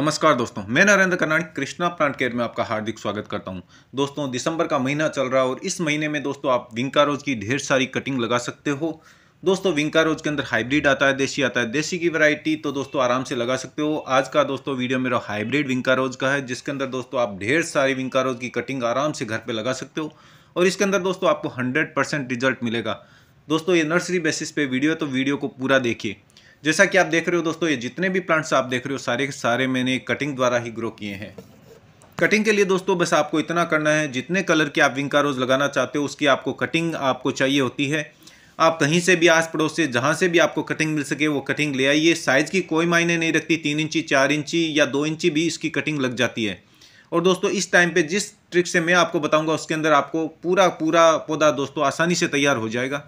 नमस्कार दोस्तों मैं नरेंद्र कर्नाणी कृष्णा प्लांट केयर में आपका हार्दिक स्वागत करता हूं दोस्तों दिसंबर का महीना चल रहा है और इस महीने में दोस्तों आप विंकारोज की ढेर सारी कटिंग लगा सकते हो दोस्तों विंकारोज के अंदर हाइब्रिड आता है देसी आता है देसी की वैरायटी तो दोस्तों आराम से लगा सकते हो आज का दोस्तों वीडियो मेरा हाइब्रिड विंकारोज का है जिसके अंदर दोस्तों आप ढेर सारी विंकारोज की कटिंग आराम से घर पर लगा सकते हो और इसके अंदर दोस्तों आपको हंड्रेड रिजल्ट मिलेगा दोस्तों ये नर्सरी बेसिस पे वीडियो तो वीडियो को पूरा देखिए जैसा कि आप देख रहे हो दोस्तों ये जितने भी प्लांट्स आप देख रहे हो सारे के सारे मैंने कटिंग द्वारा ही ग्रो किए हैं कटिंग के लिए दोस्तों बस आपको इतना करना है जितने कलर की आप विंग का रोज़ लगाना चाहते हो उसकी आपको कटिंग आपको चाहिए होती है आप कहीं से भी आस पड़ोस से जहाँ से भी आपको कटिंग मिल सके वो कटिंग ले आइए साइज़ की कोई मायने नहीं रखती तीन इंची चार इंची या दो इंची भी इसकी कटिंग लग जाती है और दोस्तों इस टाइम पे जिस ट्रिक से मैं आपको बताऊंगा उसके अंदर आपको पूरा पूरा पौधा दोस्तों आसानी से तैयार हो जाएगा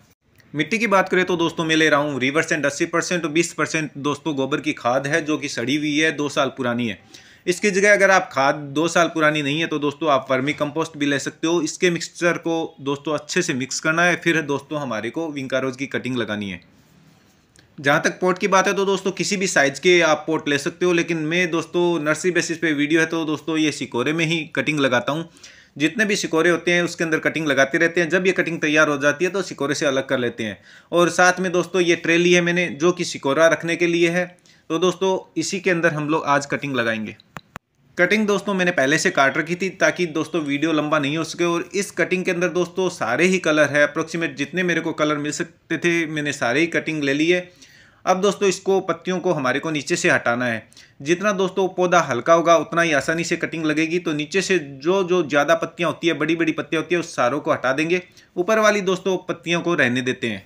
मिट्टी की बात करें तो दोस्तों मैं ले रहा हूँ रिवर्सेंट अस्सी परसेंट और बीस परसेंट दोस्तों गोबर की खाद है जो कि सड़ी हुई है दो साल पुरानी है इसकी जगह अगर आप खाद दो साल पुरानी नहीं है तो दोस्तों आप वर्मी कंपोस्ट भी ले सकते हो इसके मिक्सचर को दोस्तों अच्छे से मिक्स करना है फिर दोस्तों हमारे को विंकारोज की कटिंग लगानी है जहाँ तक पोट की बात है तो दोस्तों किसी भी साइज़ के आप पोट ले सकते हो लेकिन मैं दोस्तों नर्सरी बेसिस पे वीडियो है तो दोस्तों ये सिकोरे में ही कटिंग लगाता हूँ जितने भी सिकोरे होते हैं उसके अंदर कटिंग लगाते रहते हैं जब ये कटिंग तैयार हो जाती है तो सिकोरे से अलग कर लेते हैं और साथ में दोस्तों ये ट्रे ली है मैंने जो कि सिकोरा रखने के लिए है तो दोस्तों इसी के अंदर हम लोग आज कटिंग लगाएंगे कटिंग दोस्तों मैंने पहले से काट रखी थी ताकि दोस्तों वीडियो लंबा नहीं हो सके और इस कटिंग के अंदर दोस्तों सारे ही कलर है अप्रोक्सीमेट जितने मेरे को कलर मिल सकते थे मैंने सारे ही कटिंग ले ली है अब दोस्तों इसको पत्तियों को हमारे को नीचे से हटाना है जितना दोस्तों पौधा हल्का होगा उतना ही आसानी से कटिंग लगेगी तो नीचे से जो जो ज़्यादा पत्तियाँ होती है बड़ी बड़ी पत्तियाँ होती है उस सारों को हटा देंगे ऊपर वाली दोस्तों पत्तियों को रहने देते हैं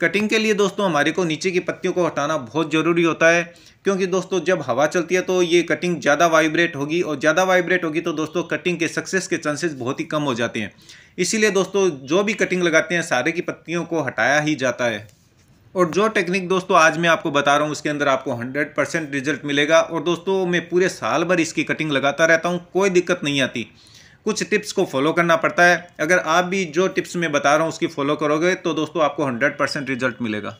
कटिंग के लिए दोस्तों हमारे को नीचे की पत्तियों को हटाना बहुत ज़रूरी होता है क्योंकि दोस्तों जब हवा चलती है तो ये कटिंग ज़्यादा वाइब्रेट होगी और ज़्यादा वाइब्रेट होगी तो दोस्तों कटिंग के सक्सेस के चांसेस बहुत ही कम हो जाते हैं इसीलिए दोस्तों जो भी कटिंग लगाते हैं सारे की पत्तियों को हटाया ही जाता है और जो टेक्निक दोस्तों आज मैं आपको बता रहा हूँ उसके अंदर आपको 100 परसेंट रिजल्ट मिलेगा और दोस्तों मैं पूरे साल भर इसकी कटिंग लगाता रहता हूँ कोई दिक्कत नहीं आती कुछ टिप्स को फॉलो करना पड़ता है अगर आप भी जो टिप्स मैं बता रहा हूँ उसकी फॉलो करोगे तो दोस्तों आपको हंड्रेड परसेंट रिजल्ट मिलेगा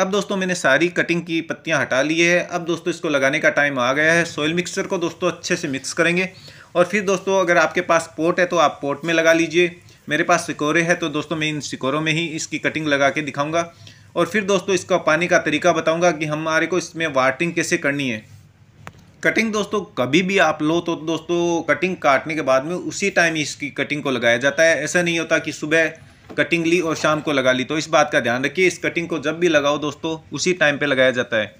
अब दोस्तों मैंने सारी कटिंग की पत्तियाँ हटा ली है अब दोस्तों इसको लगाने का टाइम आ गया है सॉइल मिक्सचर को दोस्तों अच्छे से मिक्स करेंगे और फिर दोस्तों अगर आपके पास पोट है तो आप पोट में लगा लीजिए मेरे पास सिकोरे है तो दोस्तों मैं इन सिकोरों में ही इसकी कटिंग लगा के दिखाऊंगा और फिर दोस्तों इसका पानी का तरीका बताऊंगा कि हमारे को इसमें वाटरिंग कैसे करनी है कटिंग दोस्तों कभी भी आप लो तो दोस्तों कटिंग काटने के बाद में उसी टाइम इसकी कटिंग को लगाया जाता है ऐसा नहीं होता कि सुबह कटिंग ली और शाम को लगा ली तो इस बात का ध्यान रखिए इस कटिंग को जब भी लगाओ दोस्तों उसी टाइम पर लगाया जाता है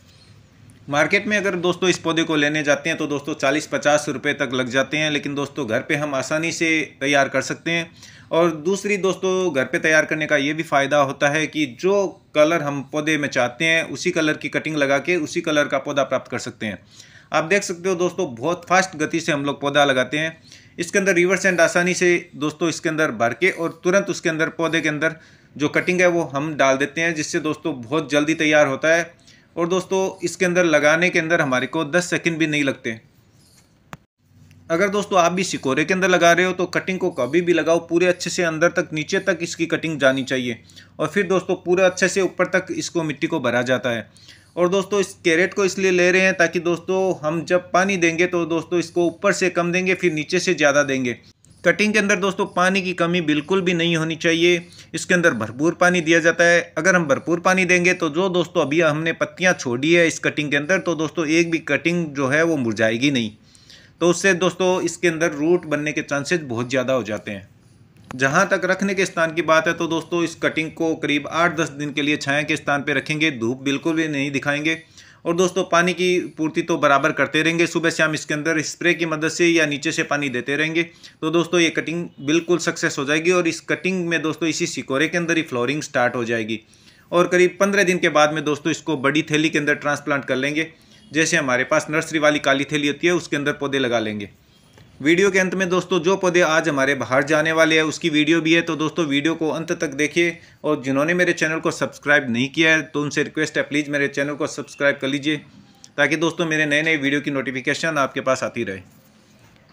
मार्केट में अगर दोस्तों इस पौधे को लेने जाते हैं तो दोस्तों चालीस पचास रुपये तक लग जाते हैं लेकिन दोस्तों घर पे हम आसानी से तैयार कर सकते हैं और दूसरी दोस्तों घर पे तैयार करने का ये भी फ़ायदा होता है कि जो कलर हम पौधे में चाहते हैं उसी कलर की कटिंग लगा के उसी कलर का पौधा प्राप्त कर सकते हैं आप देख सकते हो दोस्तों बहुत फास्ट गति से हम लोग पौधा लगाते हैं इसके अंदर रिवर्स एंड आसानी से दोस्तों इसके अंदर भर के और तुरंत उसके अंदर पौधे के अंदर जो कटिंग है वो हम डाल देते हैं जिससे दोस्तों बहुत जल्दी तैयार होता है और दोस्तों इसके अंदर लगाने के अंदर हमारे को 10 सेकंड भी नहीं लगते अगर दोस्तों आप भी सिकोरे के अंदर लगा रहे हो तो कटिंग को कभी भी लगाओ पूरे अच्छे से अंदर तक नीचे तक इसकी कटिंग जानी चाहिए और फिर दोस्तों पूरे अच्छे से ऊपर तक इसको मिट्टी को भरा जाता है और दोस्तों इस कैरेट को इसलिए ले रहे हैं ताकि दोस्तों हम जब पानी देंगे तो दोस्तों इसको ऊपर से कम देंगे फिर नीचे से ज़्यादा देंगे कटिंग के अंदर दोस्तों पानी की कमी बिल्कुल भी नहीं होनी चाहिए इसके अंदर भरपूर पानी दिया जाता है अगर हम भरपूर पानी देंगे तो जो दोस्तों अभी हमने पत्तियाँ छोड़ी है इस कटिंग के अंदर तो दोस्तों एक भी कटिंग जो है वो मुरझाएगी नहीं तो उससे दोस्तों इसके अंदर रूट बनने के चांसेस बहुत ज़्यादा हो जाते हैं जहाँ तक रखने के स्थान की बात है तो दोस्तों इस कटिंग को करीब आठ दस दिन के लिए छाया के स्थान पर रखेंगे धूप बिल्कुल भी नहीं दिखाएंगे और दोस्तों पानी की पूर्ति तो बराबर करते रहेंगे सुबह शाम इसके अंदर स्प्रे की मदद से या नीचे से पानी देते रहेंगे तो दोस्तों ये कटिंग बिल्कुल सक्सेस हो जाएगी और इस कटिंग में दोस्तों इसी सिकोरे के अंदर ही फ्लोरिंग स्टार्ट हो जाएगी और करीब पंद्रह दिन के बाद में दोस्तों इसको बड़ी थैली के अंदर ट्रांसप्लांट कर लेंगे जैसे हमारे पास नर्सरी वाली काली थैली होती है उसके अंदर पौधे लगा लेंगे वीडियो के अंत में दोस्तों जो पौधे आज हमारे बाहर जाने वाले हैं उसकी वीडियो भी है तो दोस्तों वीडियो को अंत तक देखिए और जिन्होंने मेरे चैनल को सब्सक्राइब नहीं किया है तो उनसे रिक्वेस्ट है प्लीज़ मेरे चैनल को सब्सक्राइब कर लीजिए ताकि दोस्तों मेरे नए नए वीडियो की नोटिफिकेशन आपके पास आती रहे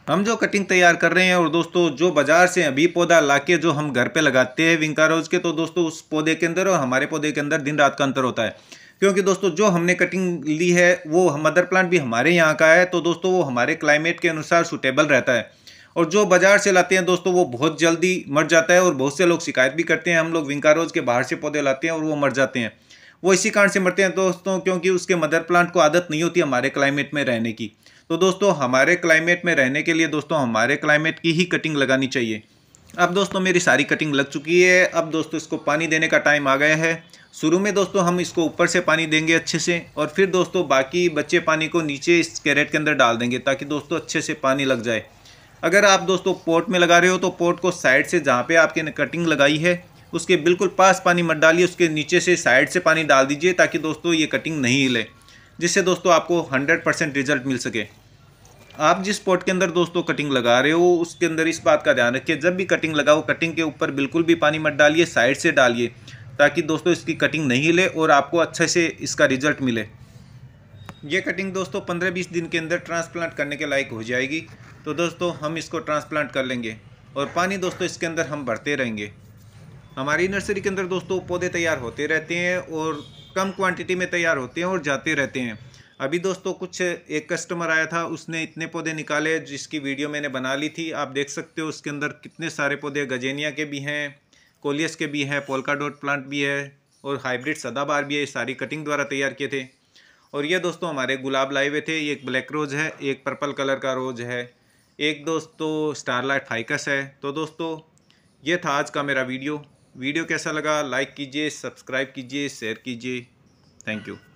हम जो कटिंग तैयार कर रहे हैं और दोस्तों जो बाज़ार से अभी पौधा ला जो हम घर पर लगाते हैं विंकारोज के तो दोस्तों उस पौधे के अंदर और हमारे पौधे के अंदर दिन रात का अंतर होता है क्योंकि दोस्तों जो हमने कटिंग ली है वो मदर प्लांट भी हमारे यहाँ का है तो दोस्तों वो हमारे क्लाइमेट के अनुसार सूटेबल रहता है और जो बाज़ार से लाते हैं दोस्तों वो बहुत जल्दी मर जाता है और बहुत से लोग शिकायत भी करते हैं हम लोग विंकारोज के बाहर से पौधे लाते हैं और वो मर जाते हैं वो इसी कारण से मरते हैं दोस्तों क्योंकि उसके मदर प्लांट को आदत नहीं होती हमारे क्लाइमेट में रहने की तो दोस्तों हमारे क्लाइमेट में रहने के लिए दोस्तों हमारे क्लाइमेट की ही कटिंग लगानी चाहिए अब दोस्तों मेरी सारी कटिंग लग चुकी है अब दोस्तों इसको पानी देने का टाइम आ गया है शुरू में दोस्तों हम इसको ऊपर से पानी देंगे अच्छे से और फिर दोस्तों बाकी बच्चे पानी को नीचे इस कैरेट के अंदर डाल देंगे ताकि दोस्तों अच्छे से पानी लग जाए अगर आप दोस्तों पोर्ट में लगा रहे हो तो पोर्ट को साइड से जहाँ पे आपके कटिंग लगाई है उसके बिल्कुल पास पानी मत डालिए उसके नीचे से साइड से पानी डाल दीजिए ताकि दोस्तों ये कटिंग नहीं हिले जिससे दोस्तों आपको हंड्रेड रिजल्ट मिल सके आप जिस पॉट के अंदर दोस्तों कटिंग लगा रहे हो उसके अंदर इस बात का ध्यान रखिए जब भी कटिंग लगाओ कटिंग के ऊपर बिल्कुल भी पानी मत डालिए साइड से डालिए ताकि दोस्तों इसकी कटिंग नहीं ले और आपको अच्छे से इसका रिजल्ट मिले ये कटिंग दोस्तों पंद्रह बीस दिन के अंदर ट्रांसप्लांट करने के लायक हो जाएगी तो दोस्तों हम इसको ट्रांसप्लांट कर लेंगे और पानी दोस्तों इसके अंदर हम भरते रहेंगे हमारी नर्सरी के अंदर दोस्तों पौधे तैयार होते रहते हैं और कम क्वांटिटी में तैयार होते हैं और जाते रहते हैं अभी दोस्तों कुछ एक कस्टमर आया था उसने इतने पौधे निकाले जिसकी वीडियो मैंने बना ली थी आप देख सकते हो उसके अंदर कितने सारे पौधे गजेनिया के भी हैं कोलियस के भी हैं पोलकाडोट प्लांट भी है और हाइब्रिड सदाबार भी है सारी कटिंग द्वारा तैयार किए थे और ये दोस्तों हमारे गुलाब लाए हुए थे एक ब्लैक रोज है एक पर्पल कलर का रोज है एक दोस्तों स्टारलाइट फाइकस है तो दोस्तों ये था आज का मेरा वीडियो वीडियो कैसा लगा लाइक कीजिए सब्सक्राइब कीजिए शेयर कीजिए थैंक यू